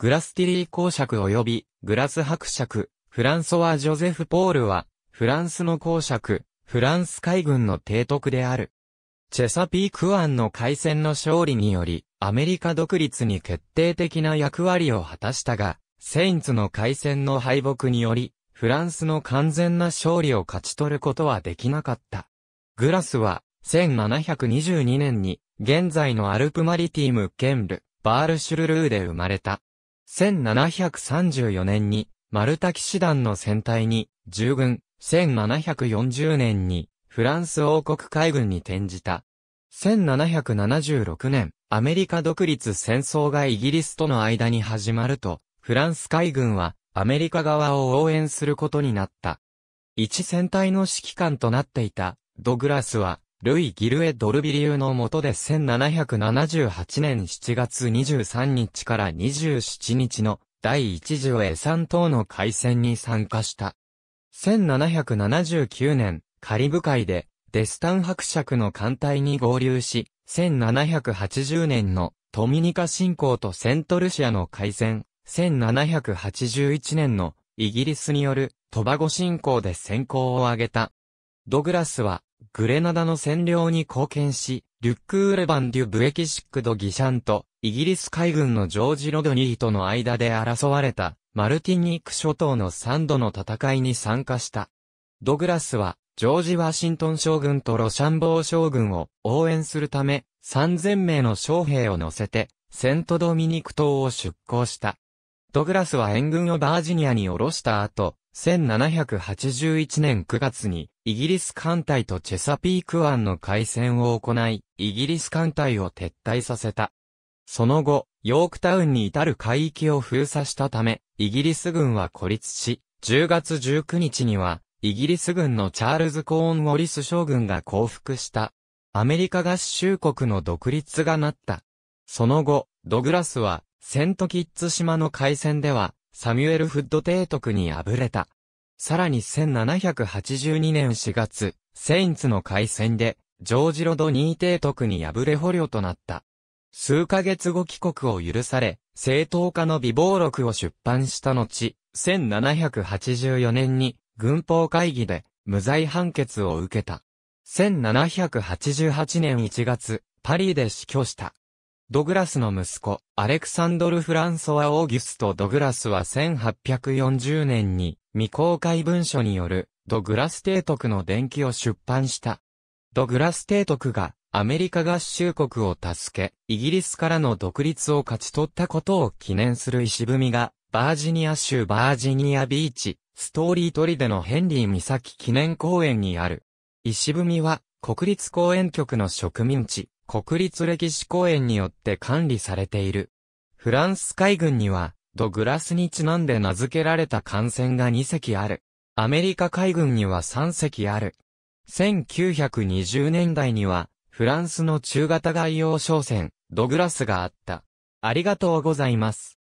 グラスティリー公爵及びグラス伯爵、フランソワ・ジョゼフ・ポールは、フランスの公爵、フランス海軍の提督である。チェサピーク湾の海戦の勝利により、アメリカ独立に決定的な役割を果たしたが、セインツの海戦の敗北により、フランスの完全な勝利を勝ち取ることはできなかった。グラスは、1722年に、現在のアルプマリティム・ケンル、バールシュルルーで生まれた。1734年に、マルタ騎士団の船隊に、従軍、1740年に、フランス王国海軍に転じた。1776年、アメリカ独立戦争がイギリスとの間に始まると、フランス海軍は、アメリカ側を応援することになった。一戦隊の指揮官となっていた、ドグラスは、ルイ・ギルエ・ドルビリューの下で1778年7月23日から27日の第一次エサン島の海戦に参加した。1779年、カリブ海でデスタン伯爵の艦隊に合流し、1780年のトミニカ侵攻とセントルシアの海戦、1781年のイギリスによるトバゴ侵攻で先行を挙げた。ドグラスはグレナダの占領に貢献し、リュック・ウレバン・デュ・ブエキシック・ド・ギシャンと、イギリス海軍のジョージ・ロドニーとの間で争われた、マルティニーク諸島の3度の戦いに参加した。ドグラスは、ジョージ・ワシントン将軍とロシャンボー将軍を応援するため、3000名の将兵を乗せて、セント・ドミニク島を出港した。ドグラスは援軍をバージニアに下ろした後、1781年9月に、イギリス艦隊とチェサピーク湾の海戦を行い、イギリス艦隊を撤退させた。その後、ヨークタウンに至る海域を封鎖したため、イギリス軍は孤立し、10月19日には、イギリス軍のチャールズ・コーン・ウォリス将軍が降伏した。アメリカ合衆国の独立がなった。その後、ドグラスは、セントキッツ島の海戦では、サミュエル・フッド提督に敗れた。さらに1782年4月、セインツの海戦で、ジョージ・ロドニー提督に敗れ捕虜となった。数ヶ月後帰国を許され、正当化の美貌録を出版した後、1784年に軍法会議で無罪判決を受けた。1788年1月、パリで死去した。ドグラスの息子、アレクサンドル・フランソワ・オーギュスト・ドグラスは1840年に未公開文書によるドグラス提督の伝記を出版した。ドグラス提督がアメリカ合衆国を助け、イギリスからの独立を勝ち取ったことを記念する石踏みが、バージニア州バージニアビーチ、ストーリートリデのヘンリー岬記念公園にある。石踏みは、国立公園局の植民地、国立歴史公園によって管理されている。フランス海軍には、ドグラスにちなんで名付けられた艦船が2隻ある。アメリカ海軍には3隻ある。1920年代には、フランスの中型外洋商船、ドグラスがあった。ありがとうございます。